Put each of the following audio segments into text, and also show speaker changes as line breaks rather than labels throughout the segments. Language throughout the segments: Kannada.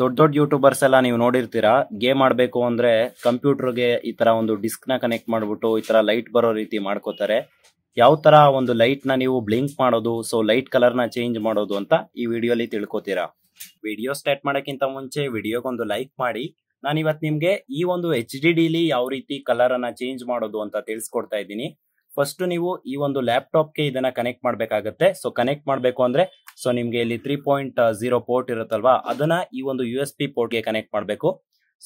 ದೊಡ್ಡ ದೊಡ್ಡ ಯೂಟ್ಯೂಬರ್ಸ್ ಎಲ್ಲ ನೀವು ನೋಡಿರ್ತೀರಾ ಗೇಮ್ ಆಡಬೇಕು ಅಂದ್ರೆ ಕಂಪ್ಯೂಟರ್ಗೆ ಈ ತರ ಒಂದು ಡಿಸ್ಕ್ ನ ಕನೆಕ್ಟ್ ಮಾಡ್ಬಿಟ್ಟು ಈ ತರ ಲೈಟ್ ಬರೋ ರೀತಿ ಮಾಡ್ಕೋತಾರೆ ಯಾವ ತರ ಒಂದು ಲೈಟ್ ನ ನೀವು ಬ್ಲಿಂಕ್ ಮಾಡೋದು ಸೊ ಲೈಟ್ ಕಲರ್ ನ ಚೇಂಜ್ ಮಾಡೋದು ಅಂತ ಈ ವಿಡಿಯೋಲಿ ತಿಳ್ಕೊತೀರಾ ವಿಡಿಯೋ ಸ್ಟಾರ್ಟ್ ಮಾಡೋಕ್ಕಿಂತ ಮುಂಚೆ ಒಂದು ಲೈಕ್ ಮಾಡಿ ನಾನು ಇವತ್ತು ನಿಮಗೆ ಈ ಒಂದು ಎಚ್ ಡಿ ಡಿಲಿ ಯಾವ ರೀತಿ ಕಲರ್ ಅನ್ನ ಚೇಂಜ್ ಮಾಡೋದು ಅಂತ ತಿಳಿಸ್ಕೊಡ್ತಾ ಇದ್ದೀನಿ ಫಸ್ಟ್ ನೀವು ಈ ಒಂದು ಲ್ಯಾಪ್ಟಾಪ್ಗೆ ಇದನ್ನ ಕನೆಕ್ಟ್ ಮಾಡಬೇಕಾಗತ್ತೆ ಸೊ ಕನೆಕ್ಟ್ ಮಾಡಬೇಕು ಅಂದ್ರೆ ಸೊ ನಿಮ್ಗೆ ಇಲ್ಲಿ ತ್ರೀ ಪಾಯಿಂಟ್ ಜೀರೋ ಪೋರ್ಟ್ ಇರುತ್ತಲ್ವಾ ಅದನ್ನ ಈ ಒಂದು ಯು ಎಸ್ ಪಿ ಪೋರ್ಟ್ಗೆ ಕನೆಕ್ಟ್ ಮಾಡಬೇಕು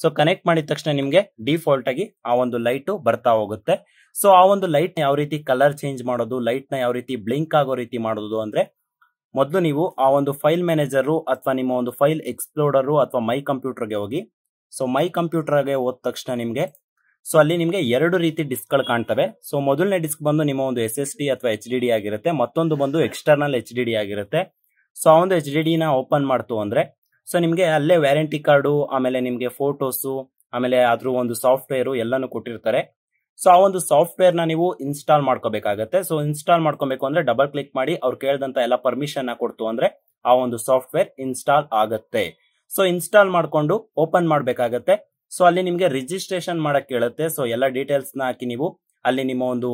ಸೊ ಕನೆಕ್ಟ್ ಮಾಡಿದ ತಕ್ಷಣ ನಿಮಗೆ ಡಿಫಾಲ್ಟ್ ಆಗಿ ಆ ಒಂದು ಲೈಟ್ ಬರ್ತಾ ಹೋಗುತ್ತೆ ಸೊ ಆ ಒಂದು ಲೈಟ್ ಯಾವ ರೀತಿ ಕಲರ್ ಚೇಂಜ್ ಮಾಡೋದು ಲೈಟ್ ನ ಯಾವ ರೀತಿ ಬ್ಲಿಂಕ್ ಆಗೋ ರೀತಿ ಮಾಡೋದು ಅಂದ್ರೆ ಮೊದಲು ನೀವು ಆ ಒಂದು ಫೈಲ್ ಮ್ಯಾನೇಜರು ಅಥವಾ ನಿಮ್ಮ ಒಂದು ಫೈಲ್ ಎಕ್ಸ್ಪ್ಲೋರರು ಅಥವಾ ಮೈ ಕಂಪ್ಯೂಟರ್ಗೆ ಹೋಗಿ ಸೊ ಮೈ ಕಂಪ್ಯೂಟರ್ಗೆ ಹೋದ ತಕ್ಷಣ ನಿಮಗೆ ಸೊ ಅಲ್ಲಿ ನಿಮಗೆ ಎರಡು ರೀತಿ ಡಿಸ್ಕ್ ಗಳು ಕಾಣ್ತವೆ ಸೊ ಮೊದಲನೇ ಡಿಸ್ಕ್ ಬಂದು ನಿಮ್ಮ ಒಂದು ಎಸ್ ಎಸ್ ಟಿ ಅಥವಾ ಎಚ್ ಡಿ ಡಿ ಆಗಿರುತ್ತೆ ಮತ್ತೊಂದು ಬಂದು ಎಕ್ಸ್ಟರ್ನಲ್ ಎಚ್ ಡಿ ಡಿ ಆಗಿರುತ್ತೆ ಸೊ ಒಂದು ಎಚ್ ಡಿ ನ ಓಪನ್ ಮಾಡ್ತು ಅಂದ್ರೆ ಸೊ ನಿಮಗೆ ಅಲ್ಲೇ ವ್ಯಾರಂಟಿ ಕಾರ್ಡು ಆಮೇಲೆ ನಿಮಗೆ ಫೋಟೋಸು ಆಮೇಲೆ ಅದ್ರ ಒಂದು ಸಾಫ್ಟ್ವೇರು ಎಲ್ಲಾನು ಕೊಟ್ಟಿರ್ತಾರೆ ಸೊ ಆ ಒಂದು ಸಾಫ್ಟ್ವೇರ್ನ ನೀವು ಇನ್ಸ್ಟಾಲ್ ಮಾಡ್ಕೋಬೇಕಾಗತ್ತೆ ಸೊ ಇನ್ಸ್ಟಾಲ್ ಮಾಡ್ಕೊಬೇಕು ಅಂದ್ರೆ ಡಬಲ್ ಕ್ಲಿಕ್ ಮಾಡಿ ಅವ್ರು ಕೇಳಿದಂತ ಎಲ್ಲ ಪರ್ಮಿಷನ್ ಕೊಡ್ತು ಅಂದ್ರೆ ಆ ಒಂದು ಸಾಫ್ಟ್ವೇರ್ ಇನ್ಸ್ಟಾಲ್ ಆಗತ್ತೆ ಸೊ ಇನ್ಸ್ಟಾಲ್ ಮಾಡ್ಕೊಂಡು ಓಪನ್ ಮಾಡ್ಬೇಕಾಗತ್ತೆ ಸೊ ಅಲ್ಲಿ ನಿಮಗೆ ರಿಜಿಸ್ಟ್ರೇಷನ್ ಮಾಡಕ್ ಕೇಳುತ್ತೆ ಸೊ ಎಲ್ಲ ಡೀಟೇಲ್ಸ್ನ ಹಾಕಿ ನೀವು ಅಲ್ಲಿ ನಿಮ್ಮ ಒಂದು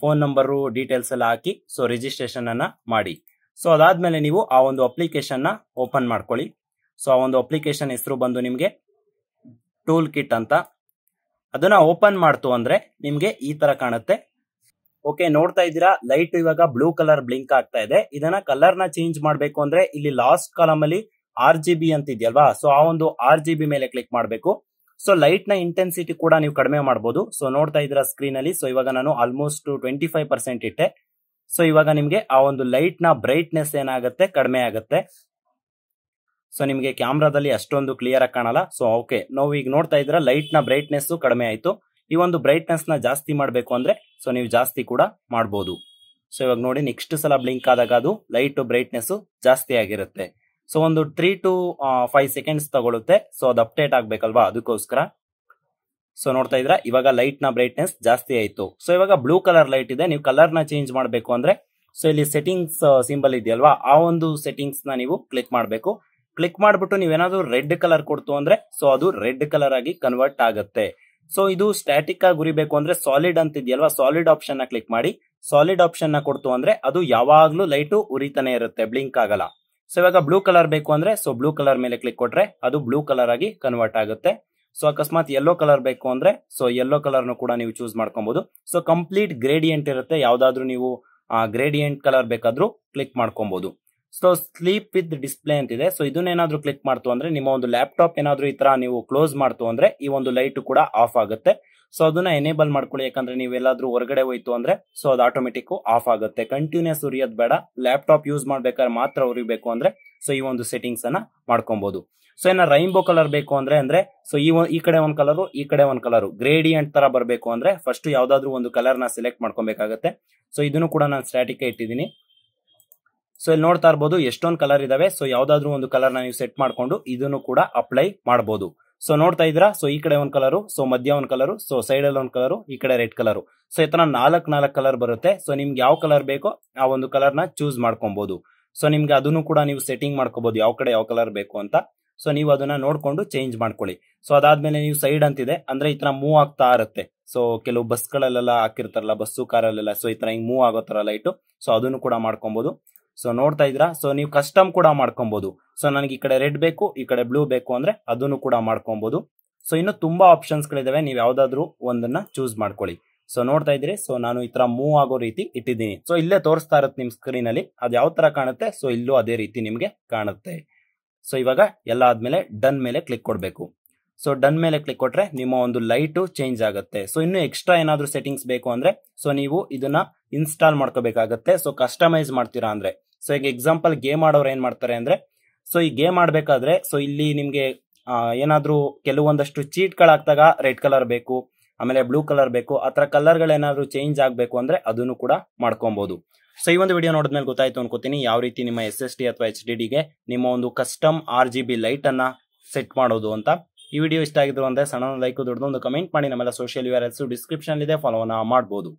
ಫೋನ್ ನಂಬರು ಡೀಟೇಲ್ಸ್ ಎಲ್ಲ ಹಾಕಿ ಸೊ ರಿಜಿಸ್ಟ್ರೇಷನ್ ಅನ್ನ ಮಾಡಿ ಸೊ ಅದಾದ್ಮೇಲೆ ನೀವು ಆ ಒಂದು ಅಪ್ಲಿಕೇಶನ್ನ ಓಪನ್ ಮಾಡ್ಕೊಳ್ಳಿ ಸೊ ಆ ಒಂದು ಅಪ್ಲಿಕೇಶನ್ ಹೆಸರು ಬಂದು ನಿಮಗೆ ಟೂಲ್ ಕಿಟ್ ಅಂತ ಅದನ್ನ ಓಪನ್ ಮಾಡ್ತು ಅಂದ್ರೆ ನಿಮಗೆ ಈ ತರ ಕಾಣುತ್ತೆ ಓಕೆ ನೋಡ್ತಾ ಇದ್ದೀರಾ ಲೈಟ್ ಇವಾಗ ಬ್ಲೂ ಕಲರ್ ಬ್ಲಿಂಕ್ ಆಗ್ತಾ ಇದೆ ಇದನ್ನ ಕಲರ್ ನ ಚೇಂಜ್ ಮಾಡಬೇಕು ಅಂದ್ರೆ ಇಲ್ಲಿ ಲಾಸ್ಟ್ ಕಾಲಮ್ ಅಲ್ಲಿ ಆರ್ ಜಿ ಬಿ ಅಂತ ಇದೆಯಲ್ವಾ ಸೊ ಆ ಒಂದು ಆರ್ ಜಿ ಬಿ ಮೇಲೆ ಕ್ಲಿಕ್ ಮಾಡಬೇಕು ಸೊ ಲೈಟ್ ನ ಇಂಟೆನ್ಸಿಟಿ ಕೂಡ ನೀವು ಕಡಿಮೆ ಮಾಡಬಹುದು ಸೊ ನೋಡ್ತಾ ಇದ್ದೀರಾ ಸ್ಕ್ರೀನ್ ಅಲ್ಲಿ ಸೊ ಇವಾಗ ನಾನು ಆಲ್ಮೋಸ್ಟ್ ಟ್ವೆಂಟಿ ಫೈವ್ ಪರ್ಸೆಂಟ್ ಇಟ್ಟೆ ಸೊ ಇವಾಗ ನಿಮಗೆ ಆ ಒಂದು ಲೈಟ್ ನ ಬ್ರೈಟ್ನೆಸ್ ಏನಾಗುತ್ತೆ ಕಡಿಮೆ ಆಗುತ್ತೆ ಸೊ ನಿಮಗೆ ಕ್ಯಾಮ್ರಾದಲ್ಲಿ ಅಷ್ಟೊಂದು ಕ್ಲಿಯರ್ ಆಗಿ ಕಾಣಲ್ಲ ಸೊ ಓಕೆ ನಾವು ಈಗ ನೋಡ್ತಾ ಇದ್ರೆ ಲೈಟ್ ನ ಬ್ರೈಟ್ನೆಸ್ ಕಡಿಮೆ ಆಯ್ತು ಈ ಒಂದು ಬ್ರೈಟ್ನೆಸ್ ನ ಜಾಸ್ತಿ ಮಾಡಬೇಕು ಅಂದ್ರೆ ಸೊ ನೀವು ಜಾಸ್ತಿ ಕೂಡ ಮಾಡಬಹುದು ಸೊ ಇವಾಗ ನೋಡಿ ನೆಕ್ಸ್ಟ್ ಸಲ ಬ್ಲಿಂಕ್ ಆದಾಗ ಅದು ಲೈಟ್ ಬ್ರೈಟ್ನೆಸ್ ಜಾಸ್ತಿ ಆಗಿರುತ್ತೆ ಸೊ ಒಂದು ತ್ರೀ ಟು ಫೈವ್ ಸೆಕೆಂಡ್ಸ್ ತಗೊಳುತ್ತೆ ಸೊ ಅದು ಅಪ್ಡೇಟ್ ಆಗ್ಬೇಕಲ್ವಾ ಅದಕ್ಕೋಸ್ಕರ ಸೊ ನೋಡ್ತಾ ಇದ್ರ ಇವಾಗ ಲೈಟ್ ನ ಬ್ರೈಟ್ನೆಸ್ ಜಾಸ್ತಿ ಆಯಿತು ಸೊ ಇವಾಗ ಬ್ಲೂ ಕಲರ್ ಲೈಟ್ ಇದೆ ನೀವು ಕಲರ್ ನ ಚೇಂಜ್ ಮಾಡಬೇಕು ಅಂದ್ರೆ ಸೊ ಇಲ್ಲಿ ಸೆಟ್ಟಿಂಗ್ಸ್ ಸಿಂಬಲ್ uh, ಇದೆಯಲ್ವಾ ಆ ಒಂದು ಸೆಟ್ಟಿಂಗ್ಸ್ ನ ನೀವು ಕ್ಲಿಕ್ ಮಾಡಬೇಕು ಕ್ಲಿಕ್ ಮಾಡ್ಬಿಟ್ಟು ನೀವೇನಾದ್ರೂ ರೆಡ್ ಕಲರ್ ಕೊಡ್ತು ಅಂದ್ರೆ ಸೊ ಅದು ರೆಡ್ ಕಲರ್ ಆಗಿ ಕನ್ವರ್ಟ್ ಆಗುತ್ತೆ ಸೊ ಇದು ಸ್ಟ್ಯಾಟಿಕ್ ಆಗಿ ಉರಿಬೇಕು ಅಂದ್ರೆ ಸಾಲಿಡ್ ಅಂತ ಇದೆಯಲ್ವಾ ಸಾಲಿಡ್ ಆಪ್ಷನ್ ನ ಕ್ಲಿಕ್ ಮಾಡಿ ಸಾಲಿಡ್ ಆಪ್ಷನ್ ನ ಕೊಡ್ತು ಅಂದ್ರೆ ಅದು ಯಾವಾಗ್ಲೂ ಲೈಟ್ ಉರಿತಾನೆ ಇರುತ್ತೆ ಬ್ಲಿಂಕ್ ಆಗಲ್ಲ ಸೊ ಇವಾಗ ಬ್ಲೂ ಕಲರ್ ಬೇಕು ಅಂದ್ರೆ ಸೊ ಬ್ಲೂ ಕಲರ್ ಮೇಲೆ ಕ್ಲಿಕ್ ಕೊಟ್ರೆ ಅದು ಬ್ಲೂ ಕಲರ್ ಆಗಿ ಕನ್ವರ್ಟ್ ಆಗುತ್ತೆ ಸೊ ಅಕಸ್ಮಾತ್ ಯೆಲ್ಲೋ ಕಲರ್ ಬೇಕು ಅಂದ್ರೆ ಸೊ ಯೆಲ್ಲೋ ನು ಕೂಡ ನೀವು ಚೂಸ್ ಮಾಡ್ಕೊಬಹುದು ಸೊ ಕಂಪ್ಲೀಟ್ ಗ್ರೇಡಿಯಂಟ್ ಇರುತ್ತೆ ಯಾವ್ದಾದ್ರು ನೀವು ಗ್ರೇಡಿಯಂಟ್ ಕಲರ್ ಬೇಕಾದ್ರೂ ಕ್ಲಿಕ್ ಮಾಡ್ಕೊಬಹುದು ಸೊ ಸ್ಲೀಪ್ ವಿತ್ ಡಿಸ್ಪ್ಲೇ ಅಂತಿದೆ ಸೊ ಇದನ್ನೇನಾದ್ರೂ ಕ್ಲಿಕ್ ಮಾಡ್ತು ಅಂದ್ರೆ ನಿಮ್ಮ ಒಂದು ಲ್ಯಾಪ್ಟಾಪ್ ಏನಾದ್ರೂ ಈ ತರ ನೀವು ಕ್ಲೋಸ್ ಮಾಡ್ತು ಅಂದ್ರೆ ಈ ಒಂದು ಲೈಟ್ ಕೂಡ ಆಫ್ ಆಗುತ್ತೆ ಸೊ ಅದನ್ನ ಎನೇಬಲ್ ಮಾಡ್ಕೊಳ್ಳಿ ಯಾಕಂದ್ರೆ ನೀವೆಲ್ಲಾದ್ರೂ ಹೊರಗಡೆ ಹೋಯ್ತು ಅಂದ್ರೆ ಸೊ ಅದು ಆಟೋಮೆಟಿಕ್ ಆಫ್ ಆಗುತ್ತೆ ಕಂಟಿನ್ಯೂಸ್ ಉರಿಯೋದ್ ಬೇಡ ಲ್ಯಾಪ್ಟಾಪ್ ಯೂಸ್ ಮಾಡ್ಬೇಕಾದ್ರೆ ಮಾತ್ರ ಉರಿಬೇಕು ಅಂದ್ರೆ ಸೊ ಈ ಒಂದು ಸೆಟ್ಟಿಂಗ್ಸ್ ಅನ್ನ ಮಾಡ್ಕೊಬಹುದು ಸೊ ಏನ ರೈನ್ಬೋ ಕಲರ್ ಬೇಕು ಅಂದ್ರೆ ಅಂದ್ರೆ ಸೊ ಈ ಈ ಕಡೆ ಒಂದ್ ಕಲರ್ ಈ ಕಡೆ ಒಂದ್ ಕಲರ್ ಗ್ರೇಡಿಯಂಟ್ ತರ ಬರಬೇಕು ಅಂದ್ರೆ ಫಸ್ಟ್ ಯಾವ್ದಾದ್ರು ಒಂದು ಕಲರ್ ನ ಸೆಲೆಕ್ಟ್ ಮಾಡ್ಕೊಬೇಕಾಗತ್ತೆ ಸೊ ಇದನ್ನು ಕೂಡ ನಾನು ಸ್ಟ್ಯಾಟಿಕ್ ಇಟ್ಟಿದ್ದೀನಿ ಸೊ ಇಲ್ಲಿ ನೋಡ್ತಾ ಇರಬಹುದು ಎಷ್ಟೊಂದು ಕಲರ್ ಇದಾವೆ ಸೊ ಯಾವ್ದಾದ್ರು ಒಂದು ಕಲರ್ ನ ನೀವು ಸೆಟ್ ಮಾಡ್ಕೊಂಡು ಇದನ್ನು ಕೂಡ ಅಪ್ಲೈ ಮಾಡಬಹುದು ಸೊ ನೋಡ್ತಾ ಇದ್ರ ಸೊ ಈ ಕಡೆ ಒಂದ್ ಕಲರ್ ಸೊ ಮಧ್ಯ ಒಂದ್ ಕಲರ್ ಸೊ ಸೈಡ್ ಅಲ್ಲಿ ಒಂದ್ ಕಲರ್ ಈ ಕಡೆ ರೆಡ್ ಕಲರ್ ಸೊ ಈ ತರ ನಾಲ್ಕ್ ನಾಲ್ಕ್ ಕಲರ್ ಬರುತ್ತೆ ಸೊ ನಿಮ್ಗೆ ಯಾವ ಕಲರ್ ಬೇಕೋ ಆ ಒಂದು ಕಲರ್ ನ ಚೂಸ್ ಮಾಡ್ಕೊಬಹುದು ಸೊ ನಿಮ್ಗೆ ಅದನ್ನು ಕೂಡ ನೀವು ಸೆಟ್ಟಿಂಗ್ ಮಾಡ್ಕೋಬಹುದು ಯಾವ ಕಡೆ ಯಾವ ಕಲರ್ ಬೇಕು ಅಂತ ಸೊ ನೀವು ಅದನ್ನ ನೋಡ್ಕೊಂಡು ಚೇಂಜ್ ಮಾಡ್ಕೊಳ್ಳಿ ಸೊ ಅದಾದ್ಮೇಲೆ ನೀವು ಸೈಡ್ ಅಂತಿದೆ ಅಂದ್ರೆ ಈ ತರ ಮೂವ್ ಆಗ್ತಾ ಇರುತ್ತೆ ಸೊ ಕೆಲವು ಬಸ್ ಗಳಲ್ಲೆಲ್ಲ ಹಾಕಿರ್ತಾರಲ್ಲ ಬಸ್ಸು ಕಾರಲ್ಲೆಲ್ಲ ಸೊ ಈ ತರ ಹಿಂಗ್ ಮೂವ್ ಆಗೋತರ ಲೈಟ್ ಸೊ ಅದನ್ನು ಕೂಡ ಮಾಡ್ಕೊಬಹುದು ಸೊ ನೋಡ್ತಾ ಇದ್ರಾ ಸೊ ನೀವು ಕಸ್ಟಮ್ ಕೂಡ ಮಾಡ್ಕೊಬಹುದು ಸೊ ನನಗೆ ಈ ಕಡೆ ರೆಡ್ ಬೇಕು ಈ ಕಡೆ ಬ್ಲೂ ಬೇಕು ಅಂದ್ರೆ ಅದನ್ನು ಕೂಡ ಮಾಡ್ಕೊಬಹುದು ಸೊ ಇನ್ನು ತುಂಬಾ ಆಪ್ಷನ್ಸ್ ಗಳಿದಾವೆ ನೀವು ಯಾವ್ದಾದ್ರು ಒಂದನ್ನ ಚೂಸ್ ಮಾಡ್ಕೊಳ್ಳಿ ಸೊ ನೋಡ್ತಾ ಇದ್ರಿ ಸೊ ನಾನು ಈ ತರ ಮೂವ್ ಆಗೋ ರೀತಿ ಇಟ್ಟಿದ್ದೀನಿ ಸೊ ಇಲ್ಲೇ ತೋರಿಸ್ತಾ ಇರುತ್ತೆ ನಿಮ್ ಸ್ಕ್ರೀನ್ ಅಲ್ಲಿ ಅದು ಯಾವ ತರ ಕಾಣುತ್ತೆ ಸೊ ಇಲ್ಲೂ ಅದೇ ರೀತಿ ನಿಮಗೆ ಕಾಣುತ್ತೆ ಸೊ ಇವಾಗ ಎಲ್ಲ ಆದ್ಮೇಲೆ ಡನ್ ಮೇಲೆ ಕ್ಲಿಕ್ ಕೊಡಬೇಕು ಸೊ ಡನ್ ಮೇಲೆ ಕ್ಲಿಕ್ ಕೊಟ್ರೆ ನಿಮ್ಮ ಒಂದು ಲೈಟು ಚೇಂಜ್ ಆಗುತ್ತೆ ಸೊ ಇನ್ನು ಎಕ್ಸ್ಟ್ರಾ ಏನಾದರೂ ಸೆಟ್ಟಿಂಗ್ಸ್ ಬೇಕು ಅಂದ್ರೆ ಸೊ ನೀವು ಇದನ್ನ ಇನ್ಸ್ಟಾಲ್ ಮಾಡ್ಕೋಬೇಕಾಗತ್ತೆ ಸೊ ಕಸ್ಟಮೈಸ್ ಮಾಡ್ತೀರಾ ಅಂದ್ರೆ ಸೊ ಈಗ ಎಕ್ಸಾಂಪಲ್ ಗೇಮ್ ಆಡೋರು ಏನ್ ಮಾಡ್ತಾರೆ ಅಂದ್ರೆ ಸೊ ಈ ಗೇಮ್ ಆಡಬೇಕಾದ್ರೆ ಸೊ ಇಲ್ಲಿ ನಿಮ್ಗೆ ಏನಾದ್ರೂ ಕೆಲವೊಂದಷ್ಟು ಚೀಟ್ ಗಳಾಗ್ದಾಗ ರೆಡ್ ಕಲರ್ ಬೇಕು ಆಮೇಲೆ ಬ್ಲೂ ಕಲರ್ ಬೇಕು ಆ ಗಳು ಏನಾದ್ರೂ ಚೇಂಜ್ ಆಗಬೇಕು ಅಂದ್ರೆ ಅದನ್ನು ಕೂಡ ಮಾಡ್ಕೊಬಹುದು ಸೊ ಈ ಒಂದು ವಿಡಿಯೋ ನೋಡಿದ್ಮೇಲೆ ಗೊತ್ತಾಯ್ತು ಅನ್ಕೋತೀನಿ ಯಾವ ರೀತಿ ನಿಮ್ಮ ಎಸ್ ಎಸ್ ಟಿ ಅಥವಾ ಎಚ್ ಡಿ ನಿಮ್ಮ ಒಂದು ಕಸ್ಟಮ್ ಆರ್ ಜಿ ಬಿ ಅನ್ನ ಸೆಟ್ ಮಾಡೋದು ಅಂತ ಈ ವಿಡಿಯೋ ಇಷ್ಟ ಆಗಿದ್ರು ಅಂದ್ರೆ ಸಣ್ಣ ಲೈಕ್ ದೊಡ್ಡದೊಂದು ಕಮೆಂಟ್ ಮಾಡಿ ನಮ್ಮೆಲ್ಲ ಸೋಷಿಯಲ್ ಡಿಸ್ಕ್ರಿಪ್ಷನ್ ಇದೆ ಫಾಲೋನ ಮಾಡಬಹುದು